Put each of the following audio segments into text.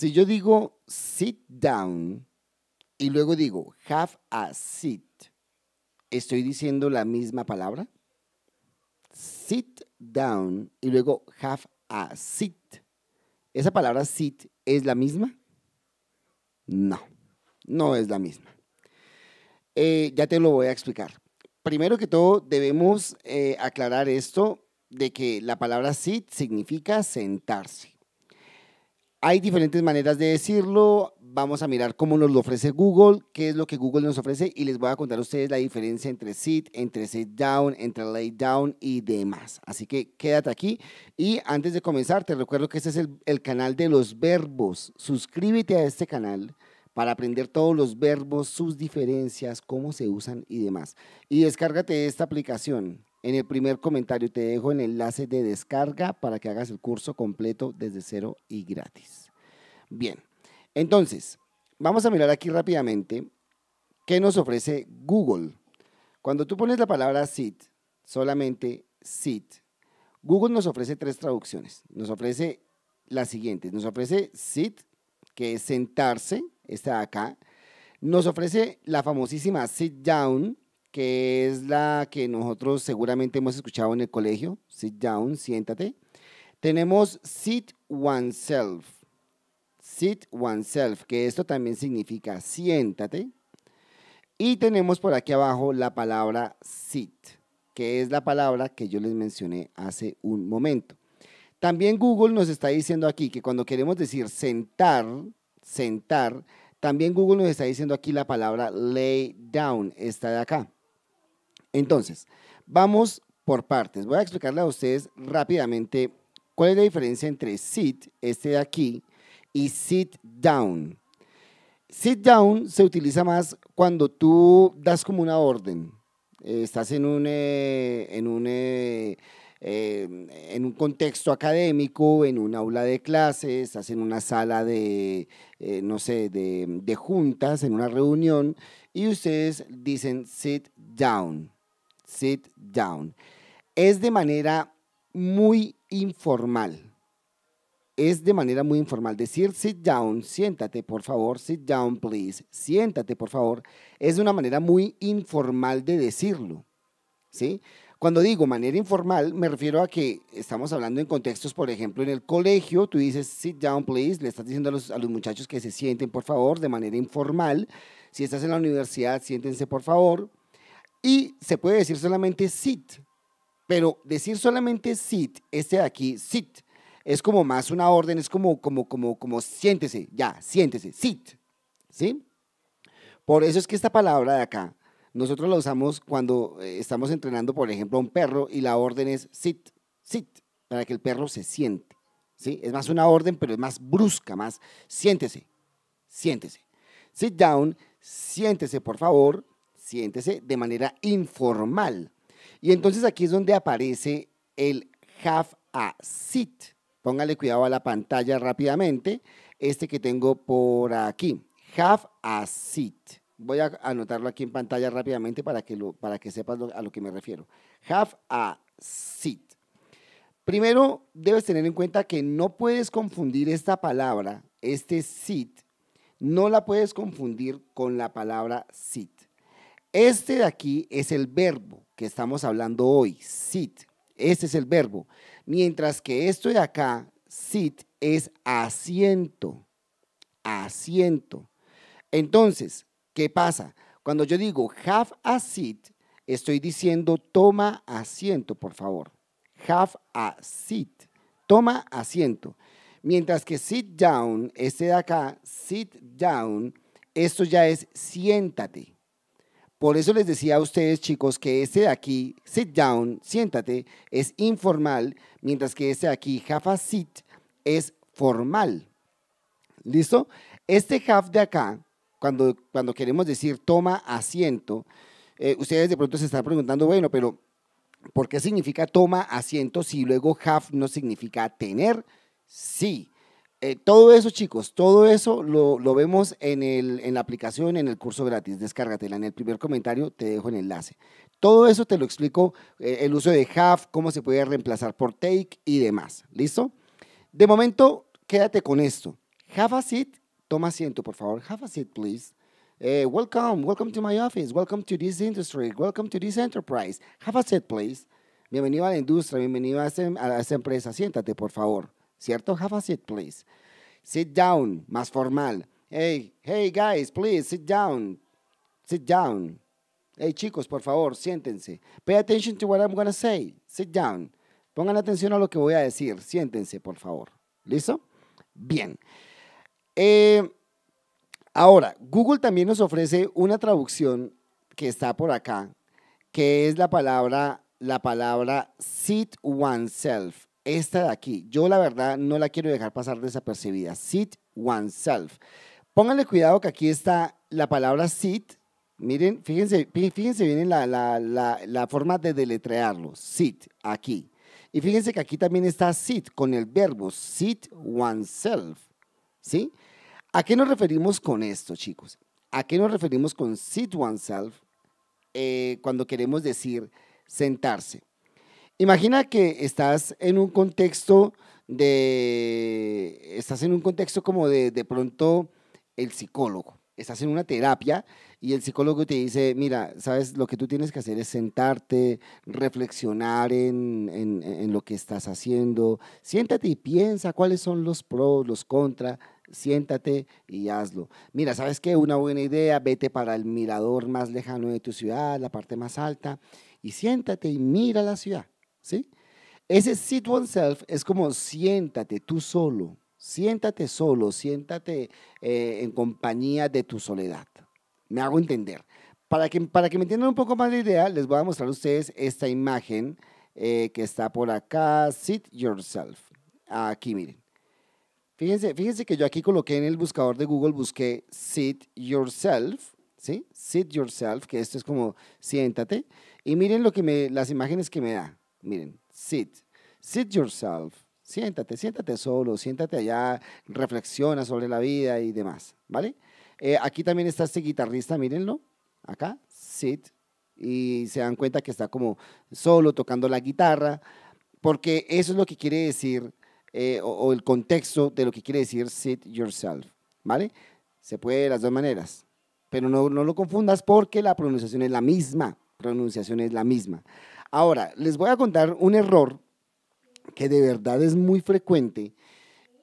Si yo digo sit down y luego digo have a sit, ¿estoy diciendo la misma palabra? Sit down y luego have a sit. ¿Esa palabra sit es la misma? No, no es la misma. Eh, ya te lo voy a explicar. Primero que todo, debemos eh, aclarar esto de que la palabra sit significa sentarse. Hay diferentes maneras de decirlo. Vamos a mirar cómo nos lo ofrece Google, qué es lo que Google nos ofrece y les voy a contar a ustedes la diferencia entre sit, entre sit down, entre lay down y demás. Así que quédate aquí y antes de comenzar te recuerdo que este es el, canal de los verbos. Suscríbete a este canal para aprender todos los verbos, sus diferencias, cómo se usan y demás. Y descárgate esta aplicación en el primer comentario te dejo el enlace de descarga para que hagas el curso completo desde cero y gratis. Bien, entonces, vamos a mirar aquí rápidamente qué nos ofrece Google. Cuando tú pones la palabra SIT, solamente SIT, Google nos ofrece tres traducciones. Nos ofrece las siguientes. Nos ofrece SIT, que es sentarse, está acá. Nos ofrece la famosísima sit down, que es la que nosotros seguramente hemos escuchado en el colegio, sit down, siéntate. Tenemos sit oneself, sit oneself, que esto también significa siéntate. Y tenemos por aquí abajo la palabra sit, que es la palabra que yo les mencioné hace un momento. También Google nos está diciendo aquí que cuando queremos decir sentar, sentar, también Google nos está diciendo aquí la palabra lay down, está de acá. Entonces, vamos por partes. Voy a explicarle a ustedes rápidamente cuál es la diferencia entre sit, este de aquí, y sit down. Sit down se utiliza más cuando tú das como una orden. Eh, estás eh, eh, en un, contexto académico, en un aula de clases, estás en una sala de, no sé, de juntas, en una reunión, y ustedes dicen sit down sit down. Es de manera muy informal. Es de manera muy informal. Decir sit down, siéntate por favor, sit down please, siéntate por favor, es una manera muy informal de decirlo. ¿Sí? Cuando digo manera informal, me refiero a que estamos hablando en contextos, por ejemplo, en el colegio, tú dices sit down, please, le estás diciendo a los, a los, muchachos que se sienten, por favor, de manera informal. Si estás en la universidad, siéntense, por favor. Y se puede decir solamente sit, pero decir solamente sit, este de aquí, sit, es como más una orden, es como, como, como, como siéntese, ya, siéntese, sit, ¿sí? Por eso es que esta palabra de acá, nosotros la usamos cuando eh, estamos entrenando, por ejemplo, a un perro y la orden es sit, sit, para que el perro se siente, ¿sí? Es más una orden, pero es más brusca, más siéntese, siéntese. Sit down, siéntese, por favor, siéntese de manera informal. Y entonces aquí es donde aparece el have a seat. Póngale cuidado a la pantalla rápidamente. Este que tengo por aquí. half a seat. Voy a anotarlo aquí en pantalla rápidamente para que, lo, para que sepas a lo que me refiero. half a sit Primero, debes tener en cuenta que no puedes confundir esta palabra, este sit, no la puedes confundir con la palabra sit. Este de aquí es el verbo que estamos hablando hoy, sit. Este es el verbo. Mientras que esto de acá, sit, es asiento. Asiento. Entonces, ¿qué pasa? Cuando yo digo have a sit, estoy diciendo toma asiento, por favor. Have a sit, Toma asiento. Mientras que sit down, este de acá, sit down, esto ya es siéntate. Por eso les decía a ustedes, chicos, que este de aquí, sit down, siéntate, es informal, mientras que este de aquí, half a seat, es formal. ¿Listo? Este half de acá, cuando, cuando queremos decir toma asiento, eh, ustedes de pronto se están preguntando, bueno, pero ¿por qué significa toma asiento si luego half no significa tener? Sí. Eh, todo eso, chicos, todo eso lo, vemos en, la aplicación, en el curso gratis. Descárgatela. En el primer comentario te dejo el enlace. Todo eso te lo explico, eh, el uso de have, cómo se puede reemplazar por take y demás. ¿Listo? De momento, quédate con esto. Have a seat. Toma asiento, por favor. Have a seat, please. Eh, welcome, welcome to my office, welcome to this industry, welcome to this enterprise. Have a seat, please. Bienvenido a la industria, bienvenido a, a esta empresa. Siéntate, por favor. ¿cierto? Have a seat, please. Sit down, más formal. Hey, hey guys, please, sit down. Sit down. Hey chicos, por favor, siéntense. Pay attention to what I'm going to say. Sit down. Pongan atención a lo que voy a decir. Siéntense, por favor. ¿Listo? Bien. Eh, ahora, Google también nos ofrece una traducción que está por acá, que es la palabra, la palabra sit oneself esta de aquí, yo la verdad no la quiero dejar pasar desapercibida. Sit oneself. Pónganle cuidado que aquí está la palabra sit. Miren, fíjense, fíjense bien en la, forma de deletrearlo. Sit, aquí. Y fíjense que aquí también está sit con el verbo sit oneself. ¿Sí? ¿A qué nos referimos con esto, chicos? ¿A qué nos referimos con sit oneself eh, cuando queremos decir sentarse? Imagina que estás en un contexto de, estás en un contexto como de, de pronto el psicólogo, estás en una terapia y el psicólogo te dice, mira, sabes, lo que tú tienes que hacer es sentarte, reflexionar en, en lo que estás haciendo, siéntate y piensa cuáles son los pros, los contras, siéntate y hazlo. Mira, ¿sabes qué? Una buena idea, vete para el mirador más lejano de tu ciudad, la parte más alta, y siéntate y mira la ciudad. ¿sí? Ese sit oneself es como siéntate tú solo, siéntate solo, siéntate eh, en compañía de tu soledad. Me hago entender. Para que, para que me entiendan un poco más la idea, les voy a mostrar a ustedes esta imagen eh, que está por acá, sit yourself. Aquí miren. Fíjense, fíjense que yo aquí coloqué en el buscador de Google, busqué sit yourself, ¿sí? Sit yourself, que esto es como siéntate. Y miren lo que me, las imágenes que me da. Miren, sit. Sit yourself. Siéntate, siéntate solo, siéntate allá, reflexiona sobre la vida y demás, ¿vale? Eh, aquí también está este guitarrista, mírenlo, acá, sit, y se dan cuenta que está como solo tocando la guitarra, porque eso es lo que quiere decir, eh, o, el contexto de lo que quiere decir sit yourself, ¿vale? Se puede de las dos maneras, pero no, no lo confundas porque la pronunciación es la misma, pronunciación es la misma. Ahora, les voy a contar un error que de verdad es muy frecuente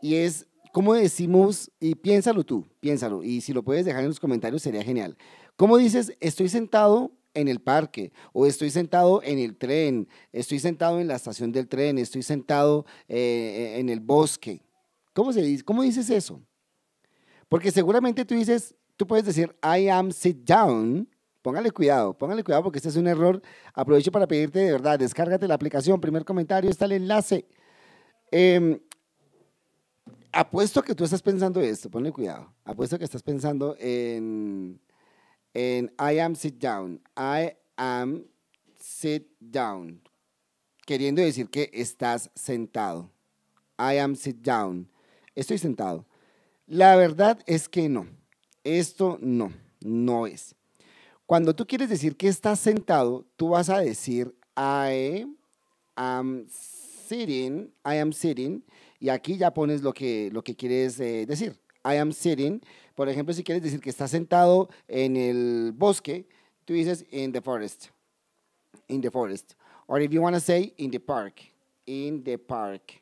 y es ¿Cómo decimos, y piénsalo tú, piénsalo, y si lo puedes dejar en los comentarios sería genial. ¿Cómo dices, estoy sentado en el parque, o estoy sentado en el tren, estoy sentado en la estación del tren, estoy sentado eh, en el bosque? ¿Cómo, se dice? ¿Cómo dices eso? Porque seguramente tú dices, tú puedes decir, I am sit down, Póngale cuidado, póngale cuidado porque este es un error. Aprovecho para pedirte de verdad, descárgate la aplicación. Primer comentario, está el enlace. Em, apuesto que tú estás pensando esto, ponle cuidado. Apuesto que estás pensando en, en I am sit down. I am sit down. Queriendo decir que estás sentado. I am sit down. Estoy sentado. La verdad es que no. Esto no, no es. Cuando tú quieres decir que estás sentado, tú vas a decir I am sitting, I am sitting, y aquí ya pones lo que, lo que quieres eh, decir. I am sitting. Por ejemplo, si quieres decir que estás sentado en el bosque, tú dices in the forest. In the forest. Or if you want to say in the park. In the park.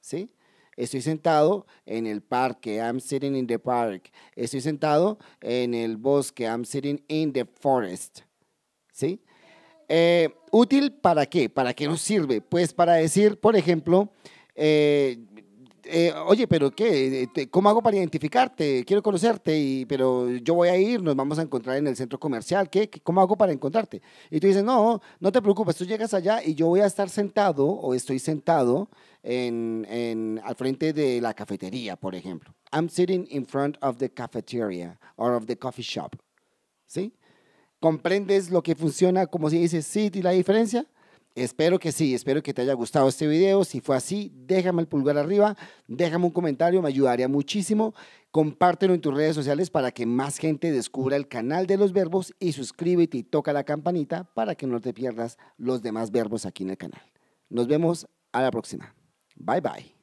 ¿Sí? estoy sentado en el parque, I'm sitting in the park, estoy sentado en el bosque, I'm sitting in the forest. ¿Sí? Eh, ¿Útil para qué? ¿Para qué nos sirve? Pues para decir, por ejemplo, eh, eh, oye, pero ¿qué? Eh, ¿Cómo hago para identificarte? Quiero conocerte, y, pero yo voy a ir, nos vamos a encontrar en el centro comercial, ¿qué? ¿Cómo hago para encontrarte? Y tú dices, no, no te preocupes, tú llegas allá y yo voy a estar sentado o estoy sentado en, al frente de la cafetería, por ejemplo. I'm sitting in front of the cafeteria or of the coffee shop. ¿Sí? ¿Comprendes lo que funciona como si dices, sí, y la diferencia? Espero que sí, espero que te haya gustado este video. Si fue así, déjame el pulgar arriba, déjame un comentario, me ayudaría muchísimo. Compártelo en tus redes sociales para que más gente descubra el canal de los verbos y suscríbete y toca la campanita para que no te pierdas los demás verbos aquí en el canal. Nos vemos a la próxima. Bye bye.